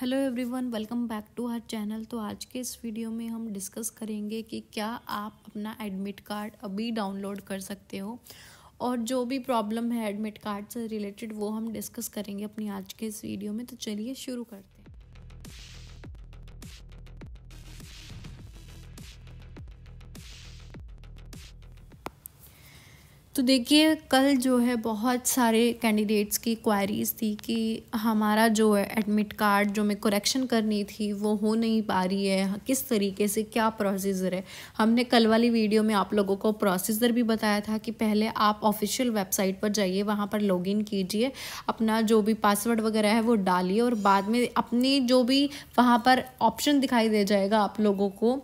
Hello everyone welcome back to our channel तो आज के इस वीडियो में हम डिस्कस करेंगे कि क्या आप अपना एडमिट कार्ड अभी डाउनलोड कर सकते हो और जो भी प्रॉब्लम है एडमिट कार्ड से रिलेटेड वो हम डिस्कस करेंगे अपनी आज के इस वीडियो में तो चलिए शुरू करते तो देखिए कल जो है बहुत सारे कैंडिडेट्स की क्वारीज थी कि हमारा जो है एडमिट कार्ड जो मैं करेक्शन करनी थी वो हो नहीं पा रही है किस तरीके से क्या प्रोसीजर है हमने कल वाली वीडियो में आप लोगों को प्रोसीजर भी बताया था कि पहले आप ऑफिशियल वेबसाइट पर जाइए वहाँ पर लॉगिन कीजिए अपना जो भी पासवर्ड वगैरह है वो डालिए और बाद में अपनी जो भी वहाँ पर ऑप्शन दिखाई दे जाएगा आप लोगों को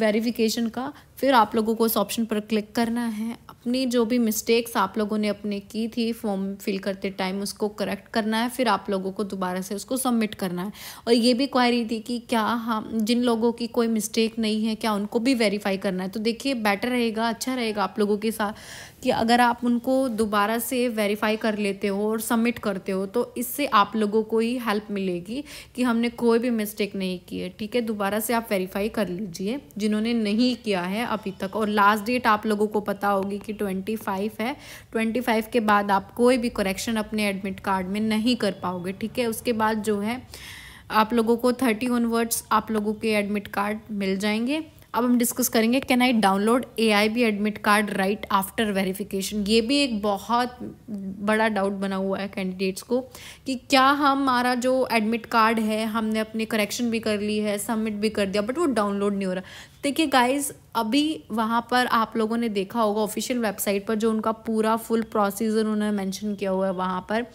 वेरिफिकेशन का फिर आप लोगों को उस ऑप्शन पर क्लिक करना है अपनी जो भी मिस्टेक्स आप लोगों ने अपने की थी फॉर्म फिल करते टाइम उसको करेक्ट करना है फिर आप लोगों को दोबारा से उसको सबमिट करना है और ये भी क्वायरी थी कि क्या हम जिन लोगों की कोई मिस्टेक नहीं है क्या उनको भी वेरीफाई करना है तो देखिए बेटर रहेगा अच्छा रहेगा आप लोगों के साथ कि अगर आप उनको दोबारा से वेरीफाई कर लेते हो और सबमिट करते हो तो इससे आप लोगों को ही हेल्प मिलेगी कि हमने कोई भी मिस्टेक नहीं की है ठीक है दोबारा से आप वेरीफाई कर लीजिए जिन्होंने नहीं किया है अभी तक और लास्ट डेट आप लोगों को पता होगी कि ट्वेंटी फाइव है ट्वेंटी फाइव के बाद आप कोई भी करेक्शन अपने एडमिट कार्ड में नहीं कर पाओगे ठीक है उसके बाद जो है आप लोगों को थर्टी ऑनवर्ड्स आप लोगों के एडमिट कार्ड मिल जाएंगे अब हम डिस्कस करेंगे can I download A I B admit card right after verification ये भी एक बहुत बड़ा डाउट बना हुआ है कैंडिडेट्स को कि क्या हमारा जो एडमिट कार्ड है हमने अपने करेक्शन भी कर ली है सबमिट भी कर दिया बट वो डाउनलोड नहीं हो रहा देखिए गाइज अभी वहाँ पर आप लोगों ने देखा होगा ऑफिशियल वेबसाइट पर जो उनका पूरा फुल प्रोसीजर उन्होंने मैंशन किया हुआ है वहाँ पर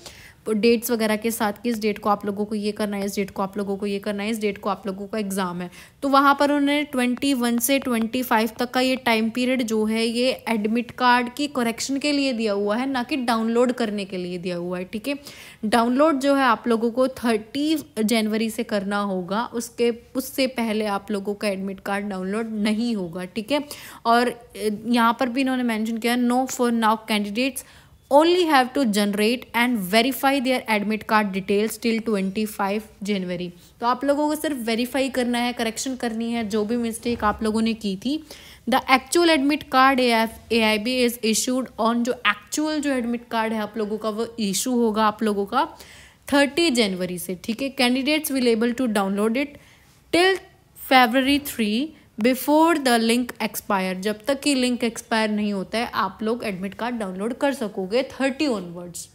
डेट्स वगैरह के साथ कि इस डेट को आप लोगों को ये करना है इस डेट को आप लोगों को ये करना है इस डेट को आप लोगों का एग्ज़ाम है तो वहाँ पर उन्होंने ट्वेंटी वन से ट्वेंटी फाइव तक का ये टाइम पीरियड जो है ये एडमिट कार्ड की करेक्शन के लिए दिया हुआ है ना कि डाउनलोड करने के लिए दिया हुआ है ठीक है डाउनलोड जो है आप लोगों को थर्टी जनवरी से करना होगा उसके उससे पहले आप लोगों का एडमिट कार्ड डाउनलोड नहीं होगा ठीक है और यहाँ पर भी इन्होंने मैंशन किया no for now candidates only have to generate and verify their admit card details till 25 January तो आप लोगों को सिर्फ वेरीफाई करना है करेक्शन करनी है जो भी मिस्टेक आप लोगों ने की थी the actual admit card A F A I B is issued on जो एक्चुअल जो एडमिट कार्ड है आप लोगों का वो इशू होगा आप लोगों का थर्टी जनवरी से ठीक है candidates will able to download it till February three before the link expire जब तक कि लिंक एक्सपायर नहीं होता है आप लोग एडमिट कार्ड डाउनलोड कर सकोगे थर्टी ऑनवर्ड्स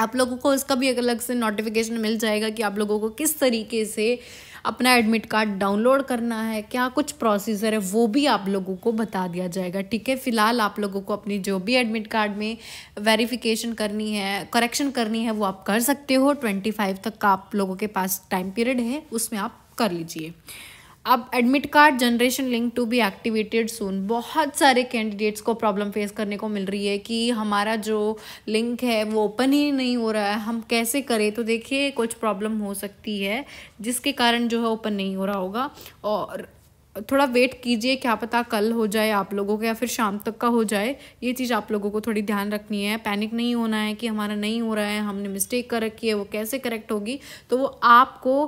आप लोगों को इसका भी एक अलग से नोटिफिकेशन मिल जाएगा कि आप लोगों को किस तरीके से अपना एडमिट कार्ड डाउनलोड करना है क्या कुछ प्रोसीजर है वो भी आप लोगों को बता दिया जाएगा ठीक है फिलहाल आप लोगों को अपनी जो भी एडमिट कार्ड में वेरिफिकेशन करनी है करेक्शन करनी है वो आप कर सकते हो ट्वेंटी फाइव तक का आप लोगों के पास टाइम पीरियड है उसमें आप कर लीजिए अब admit card generation link to be activated soon बहुत सारे कैंडिडेट्स को प्रॉब्लम फेस करने को मिल रही है कि हमारा जो लिंक है वो ओपन ही नहीं हो रहा है हम कैसे करें तो देखिए कुछ प्रॉब्लम हो सकती है जिसके कारण जो है ओपन नहीं हो रहा होगा और थोड़ा वेट कीजिए क्या पता कल हो जाए आप लोगों का या फिर शाम तक का हो जाए ये चीज़ आप लोगों को थोड़ी ध्यान रखनी है पैनिक नहीं होना है कि हमारा नहीं हो रहा है हमने मिस्टेक कर रखी है वो कैसे करेक्ट होगी तो वो आपको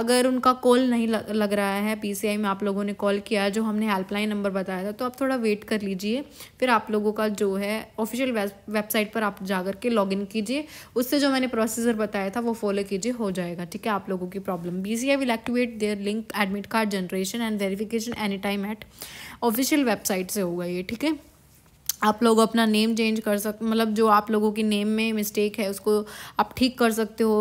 अगर उनका कॉल नहीं लग रहा है पीसीआई में आप लोगों ने कॉल किया जो हमने हेल्पलाइन नंबर बताया था तो आप थोड़ा वेट कर लीजिए फिर आप लोगों का जो है ऑफिशियल वेबसाइट पर आप जा के लॉग कीजिए उससे जो मैंने प्रोसीजर बताया था वो फॉलो कीजिए हो जाएगा ठीक है आप लोगों की problem B C I will activate their link admit card generation and verification notification any time at official website से होगा ये ठीक है आप लोग अपना नेम चेंज कर सक मतलब जो आप लोगों की नेम में मिस्टेक है उसको आप ठीक कर सकते हो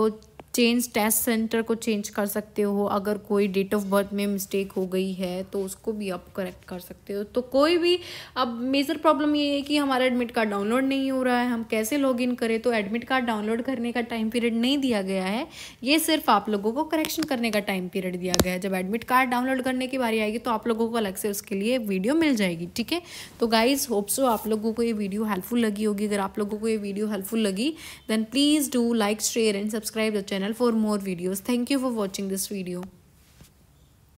चेंज टेस्ट सेंटर को चेंज कर सकते हो अगर कोई डेट ऑफ बर्थ में मिस्टेक हो गई है तो उसको भी आप करेक्ट कर सकते हो तो कोई भी अब मेजर प्रॉब्लम ये है कि हमारा एडमिट कार्ड डाउनलोड नहीं हो रहा है हम कैसे लॉग इन करें तो एडमिट कार्ड डाउनलोड करने का टाइम पीरियड नहीं दिया गया है ये सिर्फ आप लोगों को करेक्शन करने का टाइम पीरियड दिया गया है जब एडमिट कार्ड डाउनलोड करने की बारी आएगी तो आप लोगों को अलग से उसके लिए वीडियो मिल जाएगी ठीक है तो गाइज होप्सो आप लोगों को ये वीडियो हेल्पफुल लगी होगी अगर आप लोगों को ये वीडियो हेल्पफुल लगी then please do like share and subscribe the channel channel for more videos. Thank you for watching this video.